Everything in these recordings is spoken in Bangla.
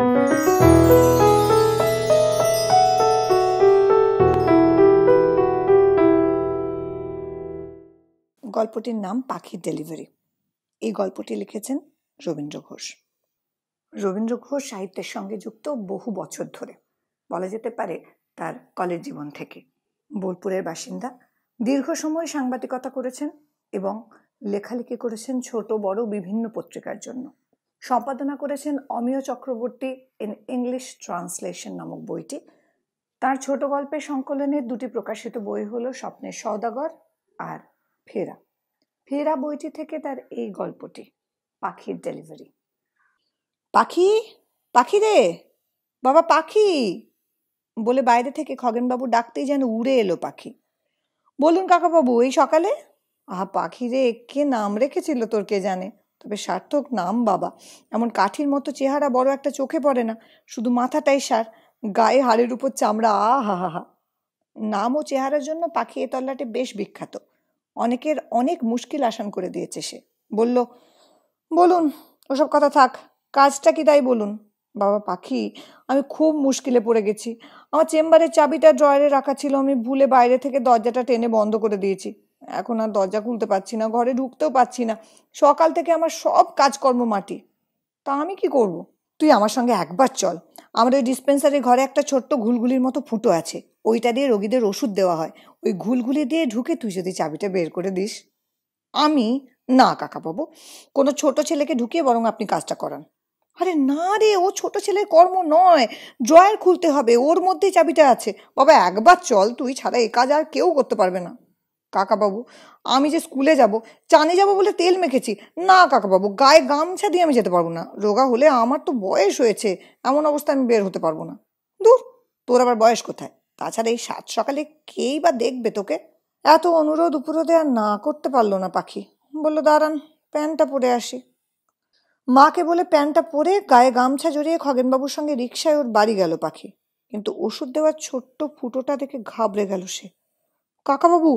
গল্পটির নাম পাখির ডেলিভারি এই গল্পটি লিখেছেন রবীন্দ্র ঘোষ রবীন্দ্র ঘোষ সাহিত্যের সঙ্গে যুক্ত বহু বছর ধরে বলা যেতে পারে তার কলেজ জীবন থেকে বোলপুরের বাসিন্দা দীর্ঘ সময় সাংবাদিকতা করেছেন এবং লেখালেখি করেছেন ছোট বড় বিভিন্ন পত্রিকার জন্য সম্পাদনা করেছেন Amiya Chakraborty in English translation নামক বইটি তার ছোট গল্পের সংকলনের দুটি প্রকাশিত বই হলো স্বপ্নের সৌদাগর আর ফেরা ফেরা বইটি থেকে তার এই গল্পটি পাখির ডেলিভারি পাখি পাখি রে বাবা পাখি বলে বাইরে থেকে খগেনবাবু ডাকতেই যেন উড়ে এলো পাখি বলুন কাকাবাবু এই সকালে আহা পাখি রে কে নাম রেখেছিল তোর কে জানে তবে সার্থক নাম বাবা এমন কাঠির মতো চেহারা বড় একটা চোখে পড়ে না শুধু মাথাটাই সার গায়ে হাড়ের উপর চামড়া আ হা হা হা নাম ও চেহারার জন্য পাখি এ তল্লাটে বেশ বিখ্যাত অনেকের অনেক মুশকিল আসান করে দিয়েছে সে বলল বলুন ওসব কথা থাক কাজটা কি তাই বলুন বাবা পাখি আমি খুব মুশকিলে পড়ে গেছি আমার চেম্বারের চাবিটা ড্রয়ারে রাখা ছিল আমি ভুলে বাইরে থেকে দরজাটা টেনে বন্ধ করে দিয়েছি এখন আর দরজা খুলতে পারছি না ঘরে ঢুকতেও পারছি না সকাল থেকে আমার সব কাজকর্ম মাটি তা আমি কি করব। তুই আমার সঙ্গে একবার চল আমাদের ডিসপেন্সারি ঘরে একটা ছোট্ট ঘুলগুলির মতো ফুটো আছে ওইটা দিয়ে রোগীদের ওষুধ দেওয়া হয় ওই ঘুলঘুলি দিয়ে ঢুকে তুই যদি চাবিটা বের করে দিস আমি না কাকা বাবু কোনো ছোট ছেলেকে ঢুকিয়ে বরং আপনি কাজটা করান আরে না রে ও ছোট ছেলের কর্ম নয় ড্রয়ার খুলতে হবে ওর মধ্যেই চাবিটা আছে বাবা একবার চল তুই ছাড়া এ কাজ আর কেউ করতে পারবে না কাকাবাবু আমি যে স্কুলে যাব চানে যাব বলে তেল মেখেছি না কাকাবাবু গায়ে গামছা দিয়ে আমি যেতে পারবো না রোগা হলে আমার তো বয়স হয়েছে এমন অবস্থা আমি বের হতে পারবো না দূর তোর আবার বয়স কোথায় তাছাড়া এই সাত সকালে কেই বা দেখবে তোকে এত অনুরোধ উপরোধে আর না করতে পারলো না পাখি বললো দাঁড়ান প্যান্টটা পরে আসি মাকে বলে প্যান্টটা পরে গায়ে গামছা জড়িয়ে খগেনবাবুর সঙ্গে রিক্সায় ওর বাড়ি গেল পাখি কিন্তু ওষুধ দেওয়ার ছোট্ট ফুটোটা দেখে ঘাবড়ে গেল সে কাকাবাবু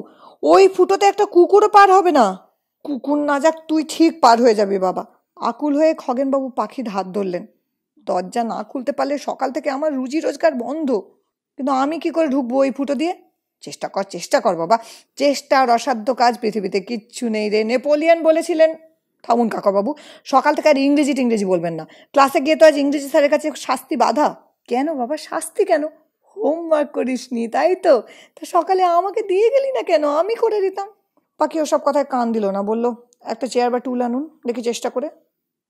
ওই ফুটোতে একটা কুকুরও পার হবে না কুকুর না যাক তুই ঠিক পার হয়ে যাবি বাবা আকুল হয়ে খগেনবাবু পাখির হাত ধরলেন দরজা না খুলতে পারলে সকাল থেকে আমার রুজি রোজগার বন্ধ কিন্তু আমি কি করে ঢুকবো ওই ফুটো দিয়ে চেষ্টা কর চেষ্টা কর বাবা চেষ্টার অসাধ্য কাজ পৃথিবীতে কিচ্ছু নেই রে নেপোলিয়ান বলেছিলেন থামুন কাকাবাবু সকাল থেকে আর ইংরেজি টিংরেজি বলবেন না ক্লাসে গিয়ে তো আজ ইংরেজি স্যারের কাছে শাস্তি বাধা কেন বাবা শাস্তি কেন হোমওয়ার্ক করিস নি তাই তো তো সকালে আমাকে দিয়ে গেলি না কেন আমি করে দিতাম পাখি ওসব কথায় কান দিল না বলল একটা চেয়ার বা টুল আনুন দেখি চেষ্টা করে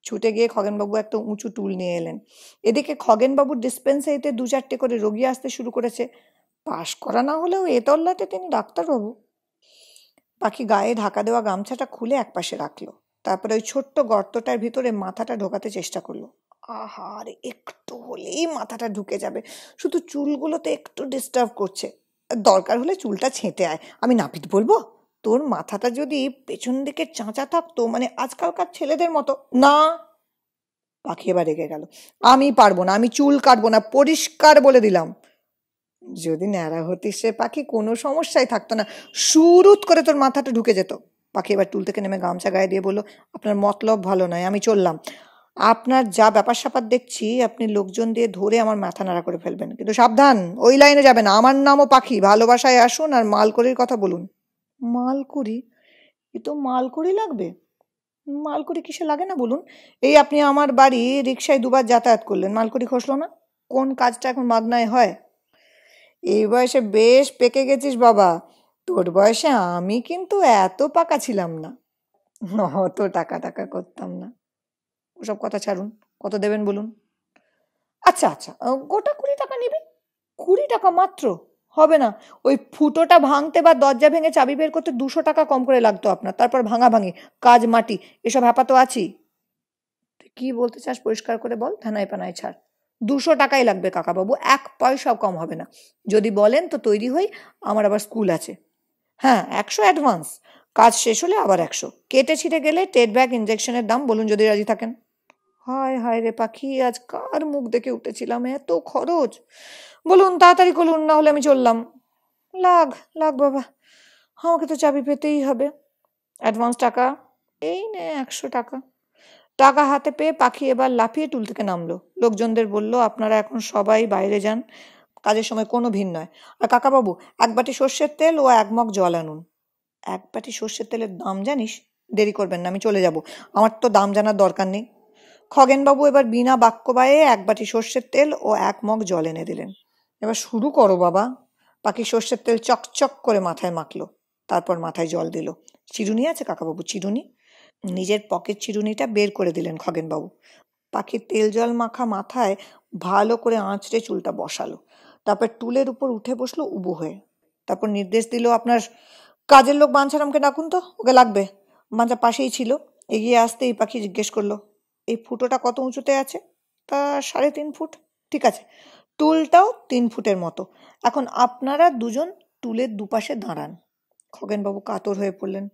ছুটে গিয়ে খগেনবাবু একটা উঁচু টুল নিয়ে এলেন এদিকে খগেনবাবুর ডিসপেন্সারিতে দু চারটে করে রোগী আসতে শুরু করেছে পাশ করা না হলেও এ তল্লাতে তিনি ডাক্তারবাবু পাখি গায়ে ঢাকা দেওয়া গামছাটা খুলে একপাশে রাখলো তারপরে ওই ছোট্ট গর্তটার ভিতরে মাথাটা ঢোকাতে চেষ্টা করলো আহার একটু হলেই মাথাটা ঢুকে যাবে শুধু চুলগুলো তো একটু ডিস্টার্ব করছে দরকার হলে চুলটা ছেঁটে আয় আমি নাপিত বলবো তোর মাথাটা যদি পেছন দিকে চাঁচা থাকতো মানে আজকালকার ছেলেদের মতো না পাখি এবার রেগে গেল আমি পারবো না আমি চুল কাটবো না পরিষ্কার বলে দিলাম যদি ন্যাড়া হতিস সে পাখি কোনো সমস্যায় থাকতো না সুরুত করে তোর মাথাটা ঢুকে যেত পাখি এবার টুল থেকে নেমে গামছা গায়ে দিয়ে বললো আপনার মতলব ভালো নয় আমি চললাম আপনার যা ব্যাপার স্যাপার দেখছি আপনি লোকজন দিয়ে ধরে আমার মাথা নাড়া করে ফেলবেন কিন্তু সাবধান ওই লাইনে যাবেন আমার নামও পাখি ভালোবাসায় আসুন আর মালকড়ির কথা বলুন মালকড়ি এ তো মালকড়ি লাগবে মালকড়ি কিসে লাগে না বলুন এই আপনি আমার বাড়ি রিক্সায় দুবার যাতায়াত করলেন মালকড়ি খসলো না কোন কাজটা এখন মাগনায় হয় এই বয়সে বেশ পেকে গেছিস বাবা তোর বয়সে আমি কিন্তু এত পাকা ছিলাম না অত টাকা টাকা করতাম না ওসব কথা ছাড়ুন কত দেবেন বলুন আচ্ছা আচ্ছা গোটা কুড়ি টাকা নেবে কুড়ি টাকা মাত্র হবে না ওই ফুটোটা ভাঙতে বা দরজা ভেঙে চাবি বের করতে দুশো টাকা কম করে লাগতো আপনার তারপর ভাঙা ভাঙি কাজ মাটি এসব হ্যাপা তো আছি তুই কী বলতে চাস পরিষ্কার করে বল থানায় পানায় ছাড় দুশো টাকাই লাগবে কাকাবাবু এক পয়সাও কম হবে না যদি বলেন তো তৈরি হই আমার আবার স্কুল আছে হ্যাঁ একশো অ্যাডভান্স কাজ শেষ হলে আবার একশো কেটে ছিটে গেলে টেট ব্যাগ ইঞ্জেকশনের দাম বলুন যদি রাজি থাকেন হায় হায় রে পাখি আজ কার মুখ দেখে উঠেছিলাম এত খরচ বলুন তাড়াতাড়ি করুন না হলে আমি চললাম লাগ লাগ বাবা আমাকে তো চাবি পেতেই হবে অ্যাডভান্স টাকা এই নে একশো টাকা টাকা হাতে পেয়ে পাখি এবার লাফিয়ে টুল থেকে নামলো লোকজনদের বলল আপনারা এখন সবাই বাইরে যান কাজের সময় কোনো ভিন্ন নয় আর কাকাবাবু এক বাটি সর্ষের তেল ও এক মগ জল আনুন এক বাটি সর্ষের তেলের দাম জানিস দেরি করবেন না আমি চলে যাব আমার তো দাম জানার দরকার নেই খগেনবাবু এবার বিনা বাক্যবায়ে এক বাটি সর্ষের তেল ও এক মগ জল এনে দিলেন এবার শুরু করো বাবা পাখি সর্ষের তেল চকচক করে মাথায় মাখলো তারপর মাথায় জল দিল চিরুনি আছে কাকাবাবু চিরুনি নিজের পকেট চিরুনিটা বের করে দিলেন খগেনবাবু পাখির তেল জল মাখা মাথায় ভালো করে আঁচড়ে চুলটা বসালো তারপর টুলের উপর উঠে বসলো উবু হয়ে তারপর নির্দেশ দিল আপনার কাজের লোক বাঞ্ছারামকে ডাকুন তো ওকে লাগবে বাঞ্ছা পাশেই ছিল এগিয়ে আসতেই পাখি জিজ্ঞেস করলো এই ফুটোটা কত উঁচুতে আছে তা সাড়ে তিন ফুট ঠিক আছে টুলটাও তিন ফুটের মতো এখন আপনারা দুজন টুলের দুপাশে দাঁড়ান খগেনবাবু কাতর হয়ে পড়লেন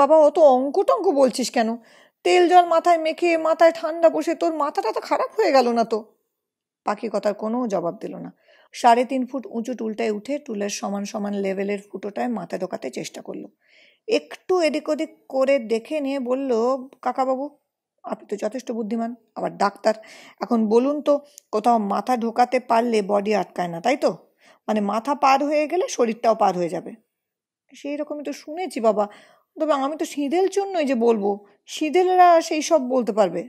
বাবা অত অঙ্ক টঙ্ক বলছিস কেন তেল জল মাথায় মেখে মাথায় ঠান্ডা বসে তোর মাথাটা তো খারাপ হয়ে গেল না তো পাখি কথার কোনো জবাব দিল না সাড়ে তিন ফুট উঁচু টুলটায় উঠে টুলের সমান সমান লেভেলের ফুটোটায় মাথা ঢোকাতে চেষ্টা করলো একটু এদিক ওদিক করে দেখে নিয়ে বলল কাকাবাবু আপনি তো যথেষ্ট বুদ্ধিমান আবার ডাক্তার এখন বলুন তো কোথাও মাথা ঢোকাতে পারলে বডি আটকায় না তাই তো মানে মাথা পার হয়ে গেলে শরীরটাও পার হয়ে যাবে সেই রকমই তো শুনেছি বাবা তবে আমি তো সিঁদেল চোর যে বলবো সিঁদেলেরা সেই সব বলতে পারবে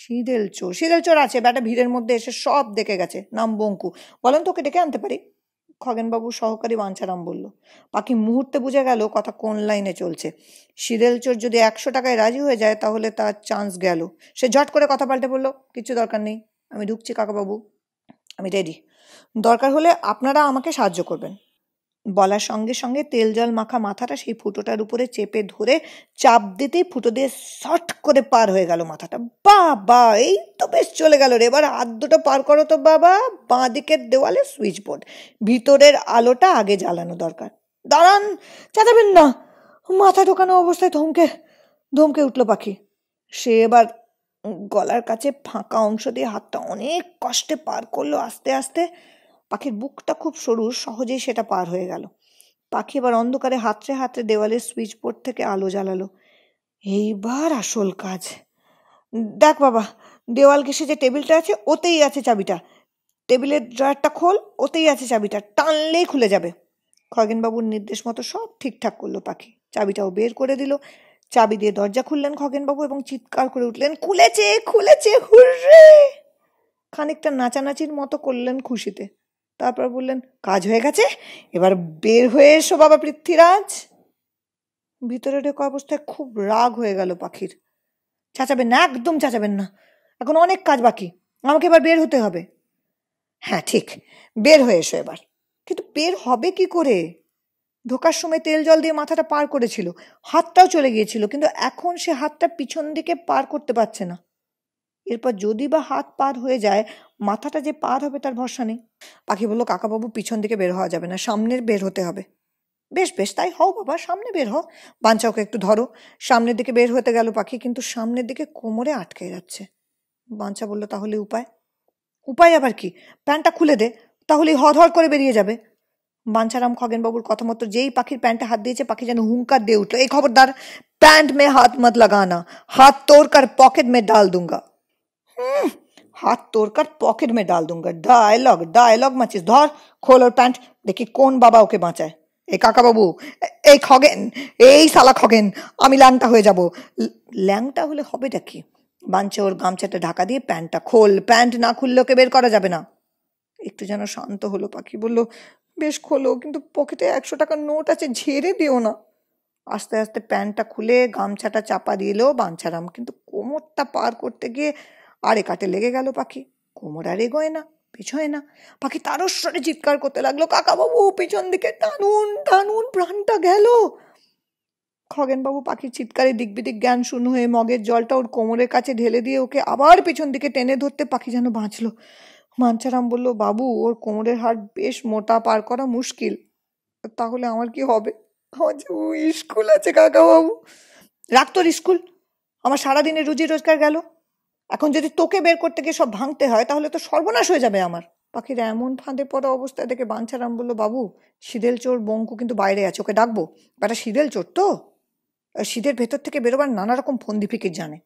সিঁদেল চোর সিঁদেল চোর আছে ব্যাটা ভিড়ের মধ্যে এসে সব দেখে গেছে নাম বঙ্কু বলেন তো ওকে ডেকে আনতে পারি খগেনবাবু সহকারী বাঞ্ছারাম বলল পাখি মুহূর্তে বুঝে গেল কথা কোন লাইনে চলছে সিদেল চোর যদি একশো টাকায় রাজি হয়ে যায় তাহলে তার চান্স গেল সে ঝট করে কথা পাল্টে বলল কিছু দরকার নেই আমি ঢুকছি কাকাবাবু আমি রেডি দরকার হলে আপনারা আমাকে সাহায্য করবেন বলার সঙ্গে সঙ্গে তেল জল মাখা মাথাটা সেই ফুটোটার উপরে চেপে ধরে চাপ দিতেই ফুটো দিয়ে শর্ট করে পার হয়ে গেল মাথাটা বা এই তো বেশ চলে গেল রে এবার হাত দুটো পার করো তো বাবা বাঁ দিকের দেওয়ালে সুইচ বোর্ড ভিতরের আলোটা আগে জ্বালানো দরকার দাঁড়ান চাঁদাবেন না মাথা ঢোকানো অবস্থায় ধমকে ধমকে উঠল পাখি সে এবার গলার কাছে ফাঁকা অংশ দিয়ে হাতটা অনেক কষ্টে পার করলো আস্তে আস্তে পাখির বুকটা খুব সরু সহজেই সেটা পার হয়ে গেল পাখি এবার অন্ধকারে হাতড়ে হাতরে দেওয়ালের সুইচ বোর্ড থেকে আলো জ্বালালো এইবার আসল কাজ দেখ বাবা দেওয়াল ঘেসে যে টেবিলটা আছে ওতেই আছে চাবিটা টেবিলের ড্রয়ারটা খোল ওতেই আছে চাবিটা টানলেই খুলে যাবে খগেনবাবুর নির্দেশ মতো সব ঠিকঠাক করলো পাখি চাবিটাও বের করে দিল চাবি দিয়ে দরজা খুললেন খগেনবাবু এবং চিৎকার করে উঠলেন খুলেছে খুলেছে হুররে খানিকটা নাচানাচির মতো করলেন খুশিতে তারপর বললেন কাজ হয়ে গেছে এবার বের হয়ে এসো বাবা পৃথ্বীরাজ ভিতরে ঢেকে অবস্থায় খুব রাগ হয়ে গেল পাখির চাচাবেন না একদম চাচাবেন না এখন অনেক কাজ বাকি আমাকে এবার বের হতে হবে হ্যাঁ ঠিক বের হয়ে এসো এবার কিন্তু বের হবে কি করে ঢোকার সময় তেল জল দিয়ে মাথাটা পার করেছিল হাতটাও চলে গিয়েছিল কিন্তু এখন সে হাতটা পিছন দিকে পার করতে পারছে না এরপর যদি বা হাত পার হয়ে যায় মাথাটা যে পার হবে তার ভরসা নেই পাখি বললো কাকাবাবু পিছন দিকে বের হওয়া যাবে না সামনের বের হতে হবে বেশ বেশ তাই হও বাবা সামনে বের হও বাঞ্চাওকে একটু ধরো সামনের দিকে বের হতে গেল পাখি কিন্তু সামনের দিকে কোমরে আটকে যাচ্ছে বাঞ্চা বললো তাহলে উপায় উপায় আবার কি প্যান্টটা খুলে দে তাহলে হর করে বেরিয়ে যাবে বাঞ্চারাম খগেনবাবুর কথা মতো যেই পাখির প্যান্টে হাত দিয়েছে পাখি যেন হুঙ্কার দিয়ে উঠলো এই খবরদার প্যান্ট মে হাত মত লাগানা হাত তোর কার পকেট মে ডাল দুঙ্গা हाथ तोड़कर পকেট में ডাল दूंगा ডায়লগ ডায়লগ মাছিস ধর খোল ওর প্যান্ট দেখি কোন বাবা ওকে বাঁচায় এই কাকা বাবু এই খগেন এই সালা খগেন আমি ল্যাংটা হয়ে যাব ল্যাংটা হলে হবেটা কি বাঞ্চে ওর গামছাটা ঢাকা দিয়ে প্যান্টটা খোল প্যান্ট না খুললে ওকে বের করা যাবে না একটু যেন শান্ত হলো পাখি বলল বেশ খোলো কিন্তু পকেটে একশো টাকার নোট আছে ঝেড়ে দিও না আস্তে আস্তে প্যান্টটা খুলে গামছাটা চাপা দিলেও বাঞ্ছারাম কিন্তু কোমরটা পার করতে গিয়ে আরে কাটে লেগে গেল পাখি কোমর আর এগোয় না পিছয় না পাখি তারও স্বরে চিৎকার করতে লাগলো কাকা বাবু পিছন দিকে টানুন টানুন প্রাণটা গেল খগেনবাবু পাখির চিৎকারে দিকবিদিক জ্ঞান শূন্য হয়ে মগের জলটা ওর কোমরের কাছে ঢেলে দিয়ে ওকে আবার পিছন দিকে টেনে ধরতে পাখি যেন বাঁচল মাঞ্চারাম বলল বাবু ওর কোমরের হাড় বেশ মোটা পার করা মুশকিল তাহলে আমার কি হবে আমার স্কুল আছে কাকা বাবু রাখতোর স্কুল আমার সারাদিনের রুজি রোজগার গেল এখন যদি তোকে বের করতে গিয়ে সব ভাঙতে হয় তাহলে তো সর্বনাশ হয়ে যাবে আমার পাখিরা এমন ফাঁদে পড়া অবস্থায় দেখে বাঞ্ছারাম বললো বাবু শিদেল চোর বঙ্কু কিন্তু বাইরে আছে ওকে ডাকবো বেটা শিদেল চোর তো শীতের ভেতর থেকে বেরোবার নানা রকম ফন্দি ফিকির জানে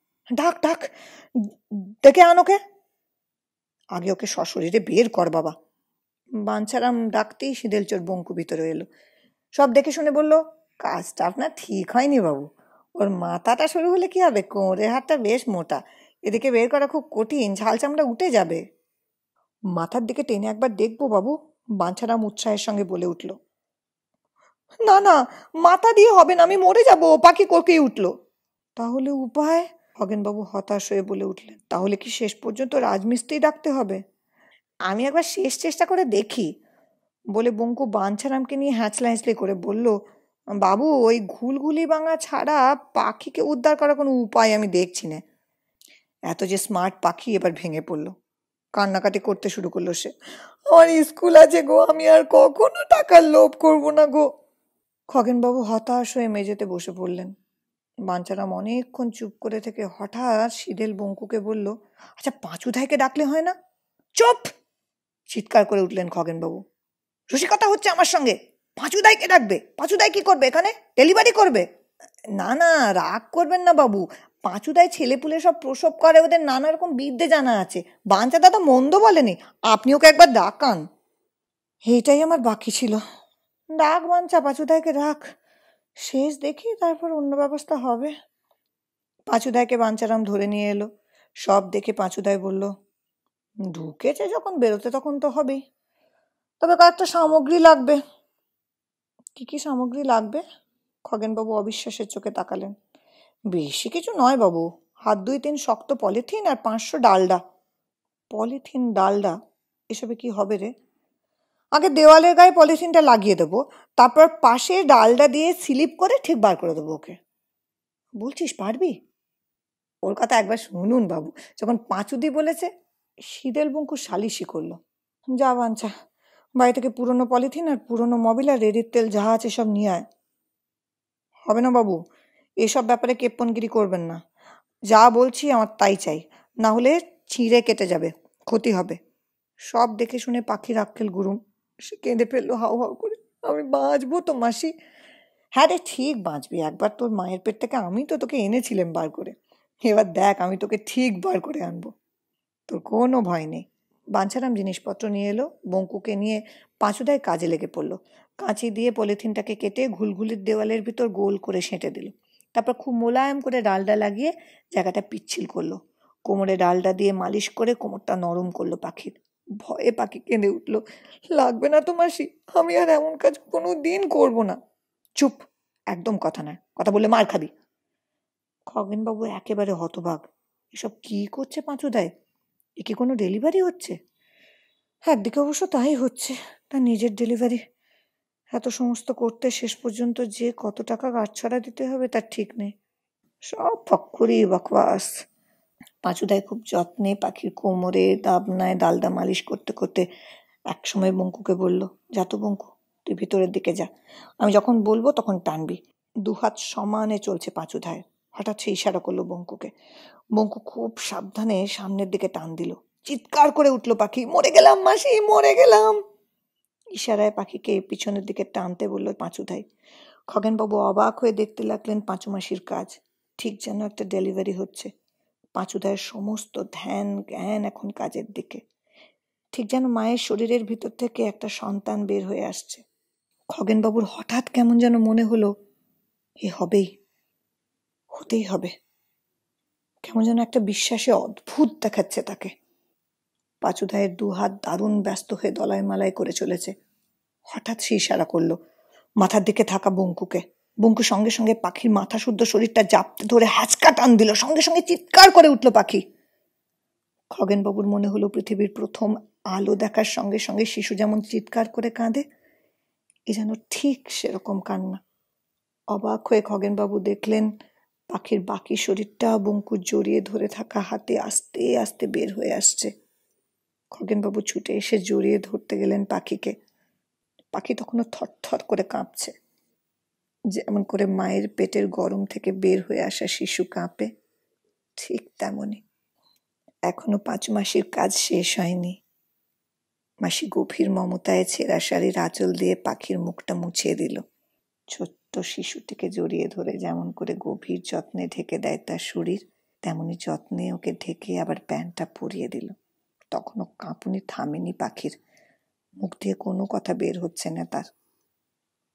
ডাক ডাক ডেকে আন ওকে আগে ওকে সশরীরে বের কর বাবা বাঞ্ছারাম ডাকতেই শিদেল চোর বঙ্কু ভিতরে এলো সব দেখে শুনে বলল কাজটা আপনার ঠিক হয়নি বাবু ওর মাথাটা শুরু হলে কি হবে কোঁড়ে হাতটা বেশ মোটা এদিকে বের করা খুব কঠিন ঝাল চামড়া উঠে যাবে মাথার দিকে টেনে একবার দেখবো বাবু বাঞ্ছারাম উৎসাহের সঙ্গে বলে উঠল না না মাথা দিয়ে হবে না আমি মরে যাব পাখি কোকেই উঠল তাহলে উপায় খগেনবাবু হতাশ হয়ে বলে উঠলেন তাহলে কি শেষ পর্যন্ত রাজমিস্ত্রি ডাকতে হবে আমি একবার শেষ চেষ্টা করে দেখি বলে বঙ্কু বাঞ্ছারামকে নিয়ে হ্যাঁচলা হ্যাঁচলে করে বলল বাবু ওই ঘুলঘুলি ভাঙা ছাড়া পাখিকে উদ্ধার করার কোনো উপায় আমি দেখছি না এত যে স্মার্ট পাখি এবার ভেঙে পড়লো কান্নাকাটি করতে শুরু করলো সে আমার স্কুল আছে গো আমি আর কখনো টাকার লোভ করব না গো খগেনবাবু হতাশ হয়ে মেঝেতে বসে পড়লেন বাঞ্চারাম অনেকক্ষণ চুপ করে থেকে হঠাৎ সিদেল বঙ্কুকে বলল আচ্ছা পাঁচু ধাইকে ডাকলে হয় না চুপ চিৎকার করে উঠলেন খগেনবাবু রসিকতা হচ্ছে আমার সঙ্গে পাঁচু দায়কে ডাকবে পাঁচু দায় কি করবে এখানে ডেলিভারি করবে না না রাগ করবেন না বাবু পাঁচুদায় ছেলেপুলে সব প্রসব করে ওদের নানা রকম বিদ্যে জানা আছে বাঞ্চা দাদা মন্দ বলেনি আপনি ওকে একবার ডাকান এইটাই আমার বাকি ছিল ডাক বাঞ্চা পাঁচুদায়কে ডাক শেষ দেখি তারপর অন্য ব্যবস্থা হবে পাঁচুদায়কে বাঞ্চারাম ধরে নিয়ে এলো সব দেখে পাঁচুদায় বলল ঢুকেছে যখন বেরোতে তখন তো হবেই তবে কয়েকটা সামগ্রী লাগবে কি কি সামগ্রী লাগবে খগেনবাবু অবিশ্বাসের চোখে তাকালেন বেশি কিছু নয় বাবু হাত দুই তিন শক্ত পলিথিন আর পাঁচশো ডালডা পলিথিন ডালডা এসবে কি হবে রে আগে দেওয়ালের গায়ে পলিথিনটা লাগিয়ে দেবো তারপর পাশে ডালডা দিয়ে স্লিপ করে ঠিক বার করে দেবো ওকে বলছিস পারবি ওর কথা একবার শুনুন বাবু যখন পাঁচুদি বলেছে শীতেল বঙ্কু সালিশি করলো যা বাঞ্চা বাড়ি থেকে পুরনো পলিথিন আর পুরনো মবিল আর রেডির তেল যা আছে সব নিয়ে আয় হবে না বাবু এসব ব্যাপারে কেপ্পনগিরি করবেন না যা বলছি আমার তাই চাই না হলে ছিঁড়ে কেটে যাবে ক্ষতি হবে সব দেখে শুনে পাখির রাখেল গুরুম সে কেঁদে ফেললো হাউ হাউ করে আমি বাঁচবো তো মাসি হ্যাঁ রে ঠিক বাঁচবি একবার তোর মায়ের পেট থেকে আমি তো তোকে এনেছিলাম বার করে এবার দেখ আমি তোকে ঠিক বার করে আনবো তোর কোনো ভয় নেই বাঞ্ছারাম জিনিসপত্র নিয়ে এলো বঙ্কুকে নিয়ে পাঁচুদায় কাজে লেগে পড়লো কাঁচি দিয়ে পলিথিনটাকে কেটে ঘুলঘুলির দেওয়ালের ভিতর গোল করে সেঁটে দিল তারপর খুব মোলায়েম করে ডালটা লাগিয়ে জায়গাটা পিচ্ছিল করলো কোমরে ডালটা দিয়ে মালিশ করে কোমরটা নরম করলো পাখির ভয়ে পাখি কেঁদে উঠলো লাগবে না তো মাসি আমি আর এমন কাজ কোনো দিন করবো না চুপ একদম কথা না কথা বললে মার খাবি খগেনবাবু একেবারে হতভাগ এসব কি করছে পাঁচুদায় এ কি কোনো ডেলিভারি হচ্ছে একদিকে অবশ্য তাই হচ্ছে তার নিজের ডেলিভারি এত সমস্ত করতে শেষ পর্যন্ত যে কত টাকা গাছছড়া দিতে হবে তার ঠিক নেই সব ফক্করি বকবাস পাঁচুদায় খুব যত্নে পাখির কোমরে দাবনায় দালদা মালিশ করতে করতে একসময় বঙ্কুকে বলল যা তো বঙ্কু তুই ভিতরের দিকে যা আমি যখন বলবো তখন টানবি দুহাত সমানে চলছে পাঁচুধায় হঠাৎ সে ইশারা করলো বঙ্কুকে বঙ্কু খুব সাবধানে সামনের দিকে টান দিল চিৎকার করে উঠল পাখি মরে গেলাম মাসি মরে গেলাম ইশারায় পাখিকে পিছনের দিকে টানতে বলল পাঁচুধাই খগেনবাবু অবাক হয়ে দেখতে লাগলেন পাঁচুমাসির কাজ ঠিক যেন একটা ডেলিভারি হচ্ছে পাঁচুধায়ের সমস্ত ধ্যান জ্ঞান এখন কাজের দিকে ঠিক যেন মায়ের শরীরের ভিতর থেকে একটা সন্তান বের হয়ে আসছে খগেনবাবুর হঠাৎ কেমন যেন মনে হলো এ হবেই হতেই হবে কেমন যেন একটা বিশ্বাসে অদ্ভুত দেখাচ্ছে তাকে পাচুদায়ের দুহাত দারুণ ব্যস্ত হয়ে দলায় মালায় করে চলেছে হঠাৎ সে ইশারা করল মাথার দিকে থাকা বঙ্কুকে বঙ্কু সঙ্গে সঙ্গে পাখির মাথা শুদ্ধ শরীরটা জাপতে ধরে হাঁচকা টান দিল সঙ্গে সঙ্গে চিৎকার করে উঠল পাখি খগেনবাবুর মনে হলো পৃথিবীর প্রথম আলো দেখার সঙ্গে সঙ্গে শিশু যেমন চিৎকার করে কাঁদে এ যেন ঠিক সেরকম কান্না অবাক হয়ে খগেনবাবু দেখলেন পাখির বাকি শরীরটা বঙ্কুর জড়িয়ে ধরে থাকা হাতে আস্তে আস্তে বের হয়ে আসছে খগেনবাবু ছুটে এসে জড়িয়ে ধরতে গেলেন পাখিকে পাখি তখনও থরথর করে কাঁপছে যেমন করে মায়ের পেটের গরম থেকে বের হয়ে আসা শিশু কাঁপে ঠিক তেমনই এখনো পাঁচ মাসের কাজ শেষ হয়নি মাসি গভীর মমতায় ছেঁড়া শাড়ির আঁচল দিয়ে পাখির মুখটা মুছিয়ে দিল ছোট্ট শিশুটিকে জড়িয়ে ধরে যেমন করে গভীর যত্নে ঢেকে দেয় তার শরীর তেমনি যত্নে ওকে ঢেকে আবার প্যান্টটা পরিয়ে দিল তখনও কাঁপুনি থামেনি পাখির মুখ দিয়ে কোনো কথা বের হচ্ছে না তার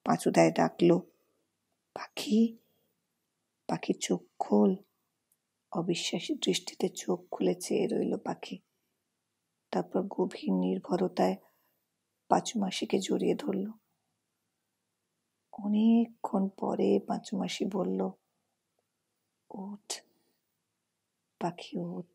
পাঁচুদায় ডাকলো পাখি পাখি চোখ খোল অবিশ্বাসী দৃষ্টিতে চোখ খুলে চেয়ে রইল পাখি তারপর গভীর নির্ভরতায় পাঁচু মাসিকে জড়িয়ে ধরল অনেকক্ষণ পরে পাঁচুমাসি বলল উঠ পাখি উঠ